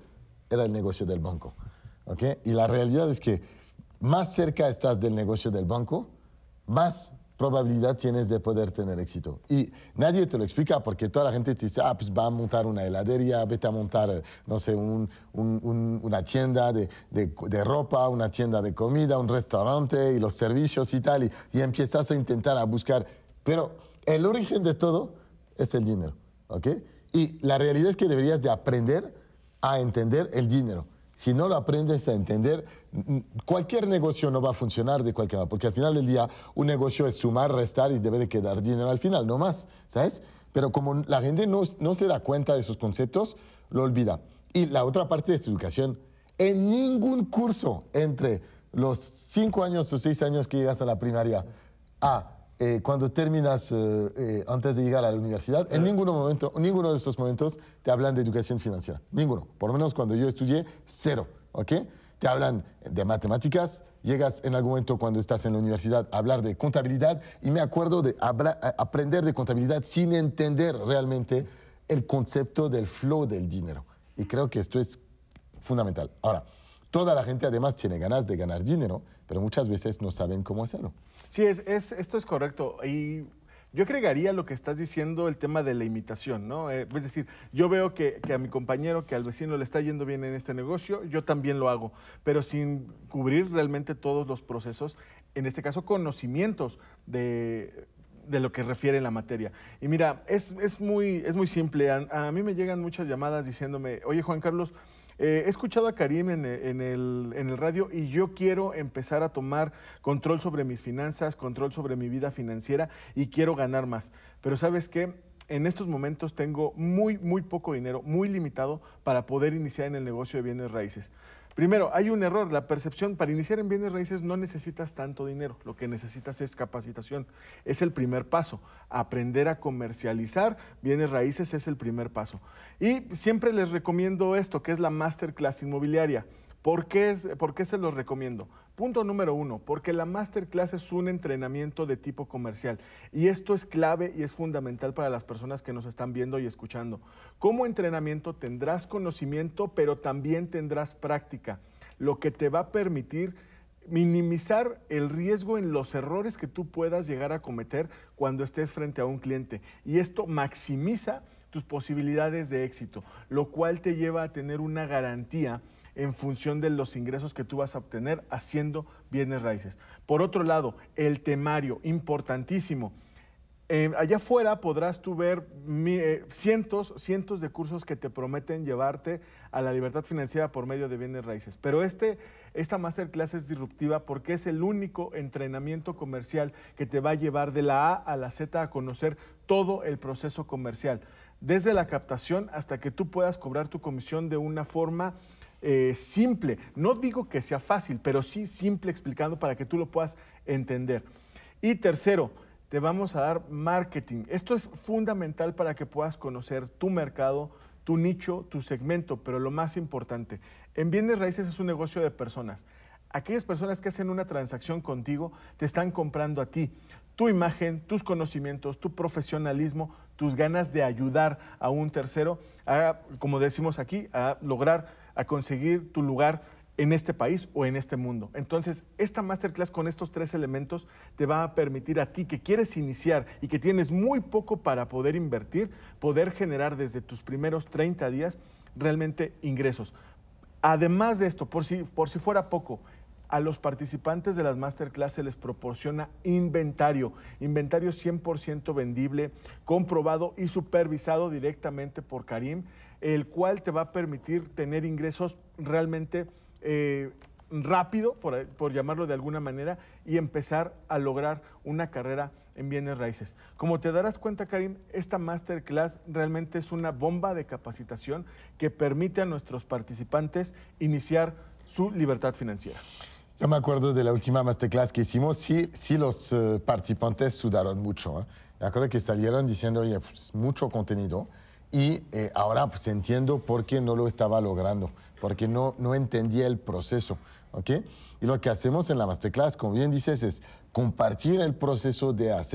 era el negocio del banco. ¿okay? Y la realidad es que más cerca estás del negocio del banco, más probabilidad tienes de poder tener éxito. Y nadie te lo explica porque toda la gente te dice, ah, pues va a montar una heladería, vete a montar, no sé, una tienda de, ropa, una tienda de comida, un restaurante y los servicios y tal. Y, y, empiezas a intentar a buscar. Pero el origen de todo es el dinero, ¿ok? Y la realidad es que deberías de aprender a entender el dinero. Si no lo aprendes a entender, cualquier negocio no va a funcionar de cualquier manera, porque al final del día un negocio es sumar, restar y debe de quedar dinero al final, no más, ¿sabes? Pero como la gente no, no se da cuenta de esos conceptos, lo olvida. Y la otra parte es educación. En ningún curso entre los cinco años o seis años que llegas a la primaria a eh, cuando terminas eh, eh, antes de llegar a la universidad, en ningún momento, en ninguno de esos momentos te hablan de educación financiera. Ninguno. Por lo menos cuando yo estudié, cero. ¿Ok? te hablan de matemáticas, llegas en algún momento cuando estás en la universidad a hablar de contabilidad y me acuerdo de aprender de contabilidad sin entender realmente el concepto del flow del dinero. Y creo que esto es fundamental. Ahora, toda la gente además tiene ganas de ganar dinero, pero muchas veces no saben cómo hacerlo. Sí, es, esto es correcto. Y yo agregaría lo que estás diciendo, el tema de la imitación, ¿no? Eh, es decir, yo veo que, a mi compañero, que al vecino le está yendo bien en este negocio, yo también lo hago, pero sin cubrir realmente todos los procesos, en este caso conocimientos de, lo que refiere la materia. Y mira, es, es muy, es muy simple. a mí me llegan muchas llamadas diciéndome, oye Juan Carlos, eh, he escuchado a Karim eh, en, el, en el radio y yo quiero empezar a tomar control sobre mis finanzas, control sobre mi vida financiera y quiero ganar más. Pero sabes qué, en estos momentos tengo muy, muy poco dinero, muy limitado para poder iniciar en el negocio de bienes raíces. Primero, hay un error, la percepción, para iniciar en bienes raíces no necesitas tanto dinero, lo que necesitas es capacitación, es el primer paso, aprender a comercializar bienes raíces es el primer paso. Y siempre les recomiendo esto, que es la masterclass inmobiliaria. ¿Por qué, se los recomiendo? Punto número uno, porque la masterclass es un entrenamiento de tipo comercial y esto es clave y es fundamental para las personas que nos están viendo y escuchando. Como entrenamiento tendrás conocimiento, pero también tendrás práctica, lo que te va a permitir minimizar el riesgo en los errores que tú puedas llegar a cometer cuando estés frente a un cliente. Y esto maximiza tus posibilidades de éxito, lo cual te lleva a tener una garantía en función de los ingresos que tú vas a obtener haciendo bienes raíces. Por otro lado, el temario, importantísimo. Eh, allá afuera podrás tú ver eh, cientos, cientos de cursos que te prometen llevarte a la libertad financiera por medio de bienes raíces. Pero este, esta masterclass es disruptiva porque es el único entrenamiento comercial que te va a llevar de la A a la Z a conocer todo el proceso comercial, desde la captación hasta que tú puedas cobrar tu comisión de una forma eh, simple. No digo que sea fácil, pero sí simple explicando para que tú lo puedas entender. Y tercero, te vamos a dar marketing. Esto es fundamental para que puedas conocer tu mercado, tu nicho, tu segmento, pero lo más importante, en bienes raíces es un negocio de personas. Aquellas personas que hacen una transacción contigo te están comprando a ti. Tu imagen, tus conocimientos, tu profesionalismo, tus ganas de ayudar a un tercero a, como decimos aquí, a lograr a conseguir tu lugar en este país o en este mundo. Entonces, esta masterclass con estos tres elementos te va a permitir a ti que quieres iniciar y que tienes muy poco para poder invertir, poder generar desde tus primeros 30 días realmente ingresos. Además de esto, por si, por si fuera poco, a los participantes de las masterclass se les proporciona inventario, inventario 100% vendible, comprobado y supervisado directamente por Karim el cual te va a permitir tener ingresos realmente eh, rápido, por, llamarlo de alguna manera, y empezar a lograr una carrera en bienes raíces. Como te darás cuenta, Karim, esta masterclass realmente es una bomba de capacitación que permite a nuestros participantes iniciar su libertad financiera. Yo me acuerdo de la última masterclass que hicimos, sí, los eh, participantes sudaron mucho. ¿eh? Me acuerdo que salieron diciendo, oye, pues, mucho contenido y eh, ahora pues entiendo por qué no lo estaba logrando, porque no, no entendía el proceso, ¿ok? Y lo que hacemos en la masterclass, como bien dices, es compartir el proceso de AZ,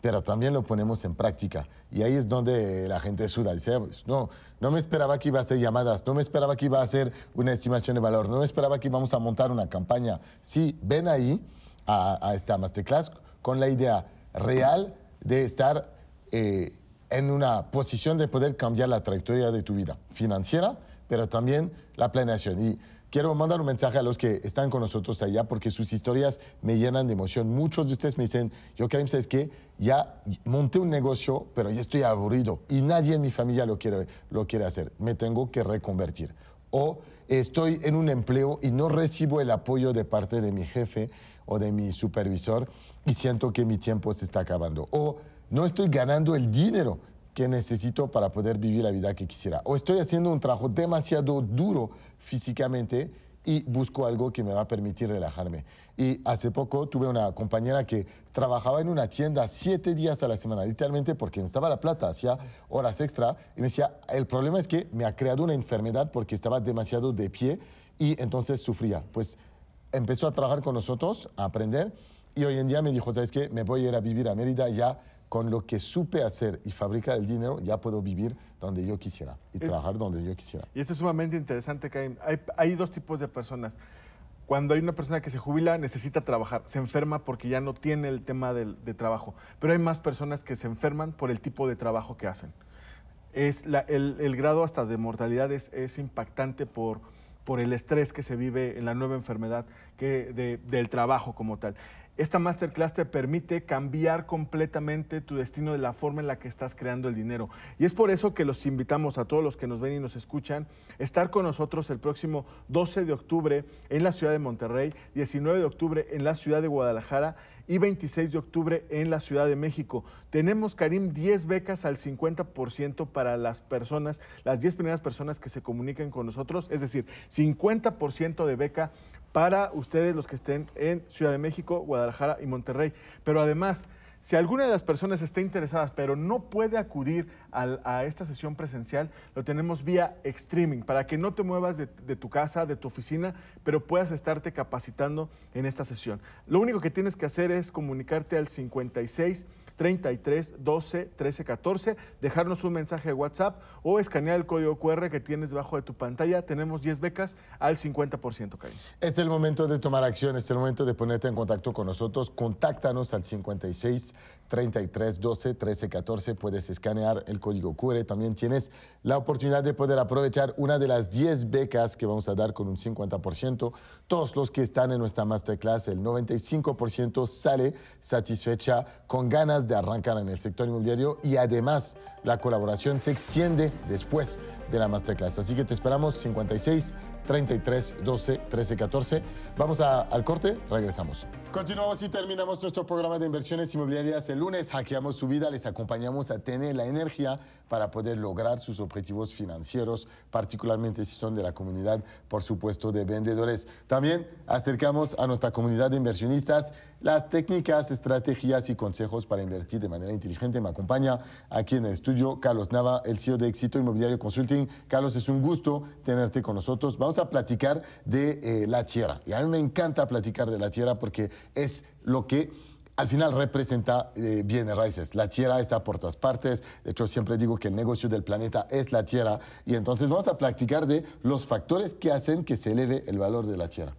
pero también lo ponemos en práctica. Y ahí es donde la gente suda. Dice, ah, pues, no, no me esperaba que iba a hacer llamadas, no me esperaba que iba a hacer una estimación de valor, no me esperaba que íbamos a montar una campaña. Sí, ven ahí a, esta masterclass con la idea real de estar... Eh, en una posición de poder cambiar la trayectoria de tu vida financiera, pero también la planeación. Y quiero mandar un mensaje a los que están con nosotros allá porque sus historias me llenan de emoción. Muchos de ustedes me dicen, yo Karim, ¿sabes qué? Ya monté un negocio, pero ya estoy aburrido y nadie en mi familia lo quiere, lo quiere hacer. Me tengo que reconvertir. O estoy en un empleo y no recibo el apoyo de parte de mi jefe o de mi supervisor y siento que mi tiempo se está acabando. O no estoy ganando el dinero que necesito para poder vivir la vida que quisiera. O estoy haciendo un trabajo demasiado duro físicamente y busco algo que me va a permitir relajarme. Y hace poco tuve una compañera que trabajaba en una tienda siete días a la semana, literalmente porque necesitaba la plata, hacía horas extra, y me decía, el problema es que me ha creado una enfermedad porque estaba demasiado de pie y entonces sufría. Pues empezó a trabajar con nosotros, a aprender, y hoy en día me dijo, ¿sabes qué? Me voy a ir a vivir a Mérida ya con lo que supe hacer y fabricar el dinero, ya puedo vivir donde yo quisiera y trabajar donde yo quisiera. Y esto es sumamente interesante, Caim. Hay, dos tipos de personas. Cuando hay una persona que se jubila, necesita trabajar, se enferma porque ya no tiene el tema del, de trabajo. Pero hay más personas que se enferman por el tipo de trabajo que hacen. Es el, grado hasta de mortalidad es, impactante por, el estrés que se vive en la nueva enfermedad del trabajo como tal. Esta masterclass te permite cambiar completamente tu destino de la forma en la que estás creando el dinero. Y es por eso que los invitamos a todos los que nos ven y nos escuchan a estar con nosotros el próximo 12 de octubre en la ciudad de Monterrey, 19 de octubre en la ciudad de Guadalajara y 26 de octubre en la Ciudad de México. Tenemos, Karim, 10 becas al 50% para las personas, las 10 primeras personas que se comuniquen con nosotros, es decir, 50% de beca para ustedes los que estén en Ciudad de México, Guadalajara y Monterrey. Pero además, si alguna de las personas está interesada, pero no puede acudir a esta sesión presencial, lo tenemos vía streaming para que no te muevas de, de, tu casa, de tu oficina, pero puedas estarte capacitando en esta sesión. Lo único que tienes que hacer es comunicarte al 56 33 12 13 14, dejarnos un mensaje de WhatsApp o escanear el código QR que tienes debajo de tu pantalla. Tenemos 10 becas al 50%, Karim. Este es el momento de tomar acción, este es el momento de ponerte en contacto con nosotros. Contáctanos al 56 33 12 13 14. Puedes escanear el código QR. También tienes la oportunidad de poder aprovechar una de las 10 becas que vamos a dar con un 50%. Todos los que están en nuestra masterclass, el 95% sale satisfecha con ganas de arrancar en el sector inmobiliario y además la colaboración se extiende después de la masterclass. Así que te esperamos 56 33 12 13 14. Vamos al corte, regresamos. Continuamos y terminamos nuestro programa de inversiones inmobiliarias el lunes. Hackeamos su vida, les acompañamos a tener la energía para poder lograr sus objetivos financieros, particularmente si son de la comunidad, por supuesto, de vendedores. También acercamos a nuestra comunidad de inversionistas las técnicas, estrategias y consejos para invertir de manera inteligente. Me acompaña aquí en el estudio Carlos Nava, el CEO de Éxito Inmobiliario Consulting. Carlos, es un gusto tenerte con nosotros. Vamos a platicar de eh, la tierra. Y a mí me encanta platicar de la tierra porque es lo que al final representa bien eh, bienes raíces. La tierra está por todas partes. De hecho, siempre digo que el negocio del planeta es la tierra. Y entonces vamos a platicar de los factores que hacen que se eleve el valor de la tierra.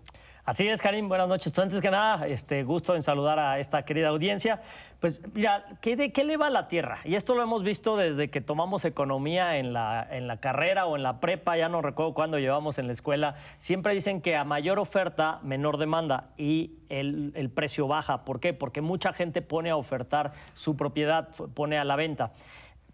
Así es, Karim, buenas noches. Tú pues antes que nada, este, gusto en saludar a esta querida audiencia. Pues ya ¿qué, de, qué le va la tierra? Y esto lo hemos visto desde que tomamos economía en la, carrera o en la prepa, ya no recuerdo cuándo llevamos en la escuela. Siempre dicen que a mayor oferta, menor demanda y el, el precio baja. ¿Por qué? Porque mucha gente pone a ofertar su propiedad, pone a la venta.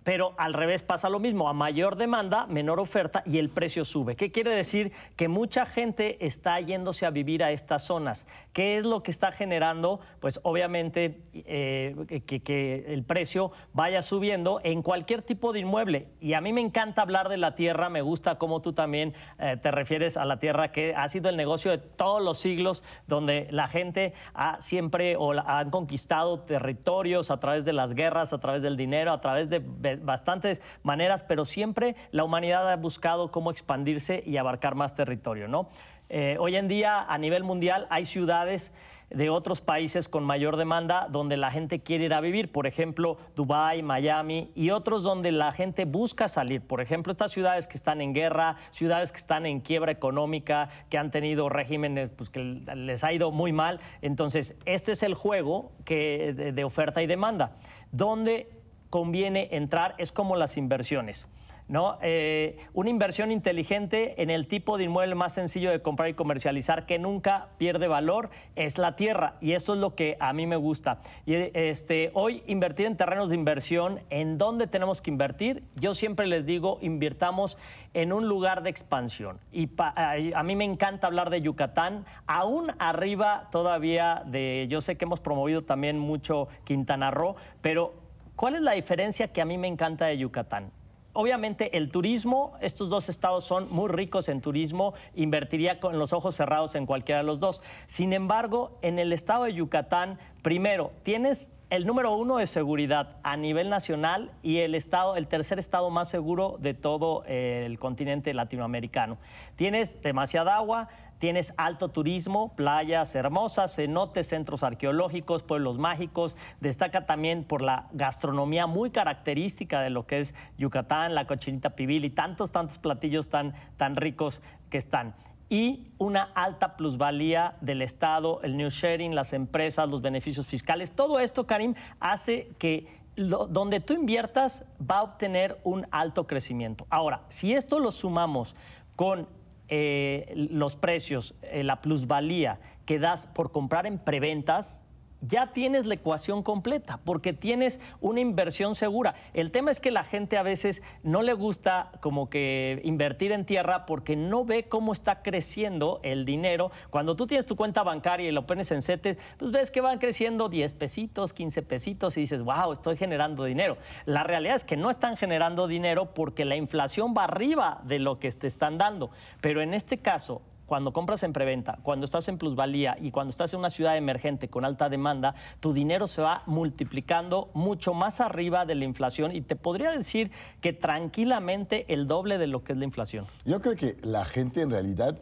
Pero al revés pasa lo mismo, a mayor demanda, menor oferta y el precio sube. ¿Qué quiere decir? Que mucha gente está yéndose a vivir a estas zonas. ¿Qué es lo que está generando? Pues obviamente eh, que, el precio vaya subiendo en cualquier tipo de inmueble. Y a mí me encanta hablar de la tierra, me gusta cómo tú también eh, te refieres a la tierra, que ha sido el negocio de todos los siglos, donde la gente ha siempre o han conquistado territorios a través de las guerras, a través del dinero, a través de bastantes maneras, pero siempre la humanidad ha buscado cómo expandirse y abarcar más territorio, ¿no? Eh, hoy en día, a nivel mundial, hay ciudades de otros países con mayor demanda donde la gente quiere ir a vivir, por ejemplo, Dubái, Miami y otros donde la gente busca salir, por ejemplo, estas ciudades que están en guerra, ciudades que están en quiebra económica, que han tenido regímenes pues, que les ha ido muy mal, entonces este es el juego que, de, oferta y demanda, donde conviene entrar, es como las inversiones. ¿no? Eh, una inversión inteligente en el tipo de inmueble más sencillo de comprar y comercializar que nunca pierde valor es la tierra y eso es lo que a mí me gusta. Y este, hoy invertir en terrenos de inversión, ¿en dónde tenemos que invertir? Yo siempre les digo, invirtamos en un lugar de expansión. Y a mí me encanta hablar de Yucatán, aún arriba todavía de, yo sé que hemos promovido también mucho Quintana Roo, pero ¿Cuál es la diferencia que a mí me encanta de Yucatán? Obviamente el turismo, estos dos estados son muy ricos en turismo, invertiría con los ojos cerrados en cualquiera de los dos. Sin embargo, en el estado de Yucatán, primero, tienes el número uno de seguridad a nivel nacional y el estado, el tercer estado más seguro de todo eh, el continente latinoamericano. Tienes demasiada agua, Tienes alto turismo, playas hermosas, cenotes, centros arqueológicos, pueblos mágicos. Destaca también por la gastronomía muy característica de lo que es Yucatán, la cochinita pibil y tantos, tantos platillos tan, tan ricos que están y una alta plusvalía del Estado, el new sharing, las empresas, los beneficios fiscales. Todo esto, Karim, hace que donde tú inviertas va a obtener un alto crecimiento. Ahora, si esto lo sumamos con eh, los precios, eh, la plusvalía que das por comprar en preventas, ya tienes la ecuación completa, porque tienes una inversión segura. El tema es que la gente a veces no le gusta como que invertir en tierra porque no ve cómo está creciendo el dinero. Cuando tú tienes tu cuenta bancaria y lo pones en CETES, pues ves que van creciendo 10 pesitos, 15 pesitos y dices, wow, estoy generando dinero. La realidad es que no están generando dinero porque la inflación va arriba de lo que te están dando. Pero en este caso, cuando compras en preventa, cuando estás en plusvalía y cuando estás en una ciudad emergente con alta demanda, tu dinero se va multiplicando mucho más arriba de la inflación y te podría decir que tranquilamente el doble de lo que es la inflación. Yo creo que la gente en realidad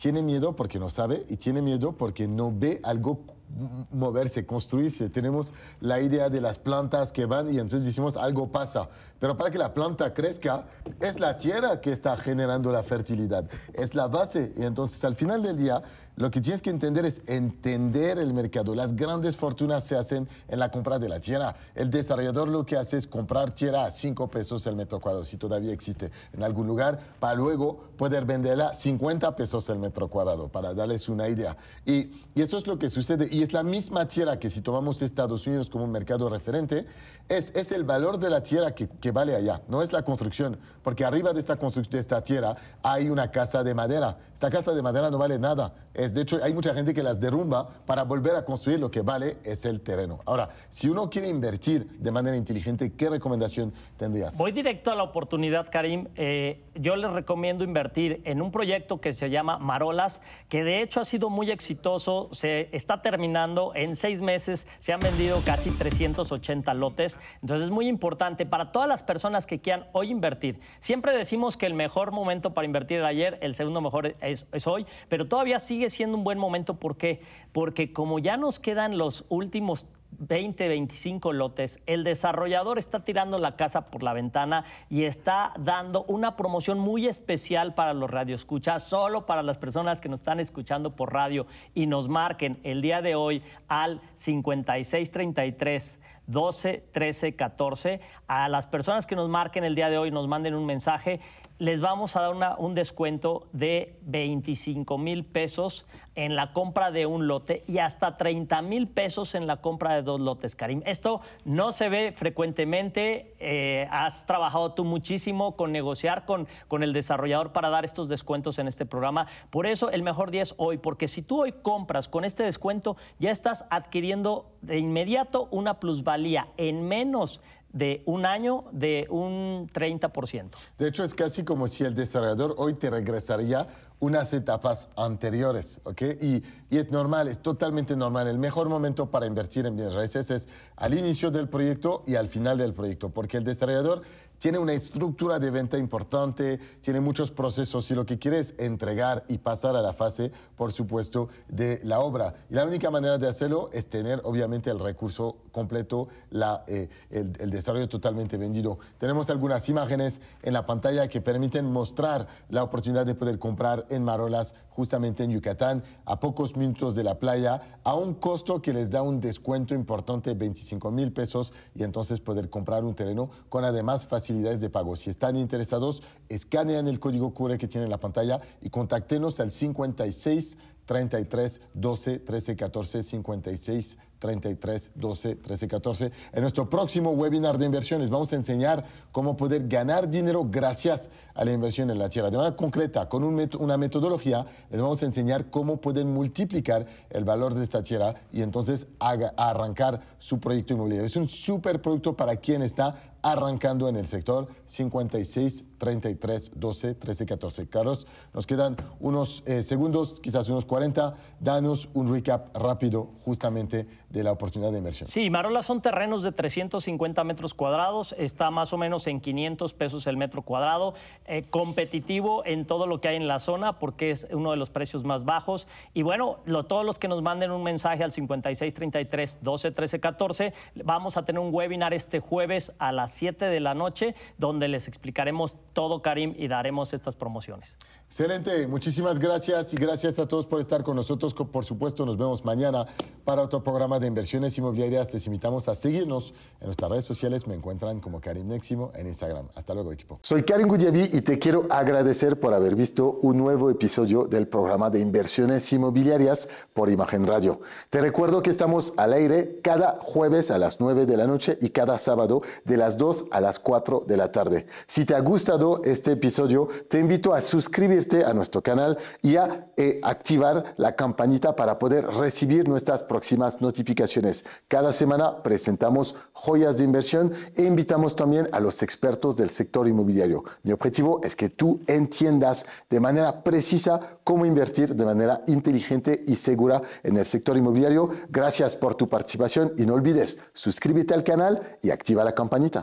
tiene miedo porque no sabe y tiene miedo porque no ve algo moverse, construirse. Tenemos la idea de las plantas que van y entonces decimos algo pasa. Pero para que la planta crezca, es la tierra que está generando la fertilidad, es la base. Y entonces al final del día, lo que tienes que entender es entender el mercado. Las grandes fortunas se hacen en la compra de la tierra. El desarrollador lo que hace es comprar tierra a 5 pesos el metro cuadrado, si todavía existe en algún lugar, para luego poder venderla 50 pesos el metro cuadrado, para darles una idea. Y, y eso es lo que sucede. Y es la misma tierra que si tomamos Estados Unidos como un mercado referente, es, es el valor de la tierra que, que vale allá, no es la construcción, porque arriba de esta, esta tierra hay una casa de madera. Esta casa de madera no vale nada. Es, de hecho, hay mucha gente que las derrumba para volver a construir lo que vale es el terreno. Ahora, si uno quiere invertir de manera inteligente, ¿qué recomendación tendrías? Voy directo a la oportunidad, Karim. Eh, yo les recomiendo invertir en un proyecto que se llama Marolas, que de hecho ha sido muy exitoso, se está terminando, en seis meses se han vendido casi 380 lotes, entonces es muy importante para todas las personas que quieran hoy invertir. Siempre decimos que el mejor momento para invertir era ayer, el segundo mejor es, es hoy, pero todavía sigue siendo un buen momento, ¿por qué? Porque como ya nos quedan los últimos 20, 25 lotes. El desarrollador está tirando la casa por la ventana y está dando una promoción muy especial para los radioescuchas, solo para las personas que nos están escuchando por radio y nos marquen el día de hoy al 5633 12 13 14. A las personas que nos marquen el día de hoy nos manden un mensaje les vamos a dar una, un descuento de 25 mil pesos en la compra de un lote y hasta 30 mil pesos en la compra de dos lotes, Karim. Esto no se ve frecuentemente. Eh, has trabajado tú muchísimo con negociar con, con el desarrollador para dar estos descuentos en este programa. Por eso el mejor día es hoy, porque si tú hoy compras con este descuento, ya estás adquiriendo de inmediato una plusvalía en menos de un año de un 30%. De hecho, es casi como si el desarrollador hoy te regresaría unas etapas anteriores, ¿ok? Y, y, es normal, es totalmente normal. El mejor momento para invertir en bienes raíces es al inicio del proyecto y al final del proyecto, porque el desarrollador tiene una estructura de venta importante, tiene muchos procesos y lo que quiere es entregar y pasar a la fase, por supuesto, de la obra. Y la única manera de hacerlo es tener, obviamente, el recurso completo, eh, el, el, desarrollo totalmente vendido. Tenemos algunas imágenes en la pantalla que permiten mostrar la oportunidad de poder comprar en Marolas, justamente en Yucatán, a pocos minutos de la playa, a un costo que les da un descuento importante, 25 mil pesos, y entonces poder comprar un terreno con además facilidad de pago. Si están interesados, escanean el código QR que tiene en la pantalla y contáctenos al 56 33 12 13 14 56 33 12 13 14. En nuestro próximo webinar de inversiones vamos a enseñar cómo poder ganar dinero gracias a la inversión en la tierra. De manera concreta, con un una metodología, les vamos a enseñar cómo pueden multiplicar el valor de esta tierra y entonces arrancar su proyecto inmobiliario. Es un super producto para quien está arrancando en el sector 56, 33, 12, 13, 14. Carlos, nos quedan unos eh, segundos, quizás unos 40. Danos un recap rápido justamente de la oportunidad de inversión. Sí, Marola son terrenos de 350 metros cuadrados, está más o menos en 500 pesos el metro cuadrado, eh, competitivo en todo lo que hay en la zona porque es uno de los precios más bajos. Y bueno, todos los que nos manden un mensaje al 56, 33, 14, vamos a tener un webinar este jueves a las siete 7 de la noche, donde les explicaremos todo, Karim, y daremos estas promociones. Excelente, muchísimas gracias y gracias a todos por estar con nosotros. Por supuesto, nos vemos mañana para otro programa de inversiones inmobiliarias. Les invitamos a seguirnos en nuestras redes sociales. Me encuentran como Karim Neximo en Instagram. Hasta luego, equipo. Soy Karim Guyevi y te quiero agradecer por haber visto un nuevo episodio del programa de inversiones inmobiliarias por Imagen Radio. Te recuerdo que estamos al aire cada jueves a las 9 de la noche y cada sábado de las 2 a las 4 de la tarde. Si te ha gustado este episodio, te invito a suscribir a nuestro canal y a eh, activar la campanita para poder recibir nuestras próximas notificaciones. Cada semana presentamos joyas de inversión e invitamos también a los expertos del sector inmobiliario. Mi objetivo es que tú entiendas de manera precisa cómo invertir de manera inteligente y segura en el sector inmobiliario. Gracias por tu participación y no olvides suscríbete al canal y activa la campanita.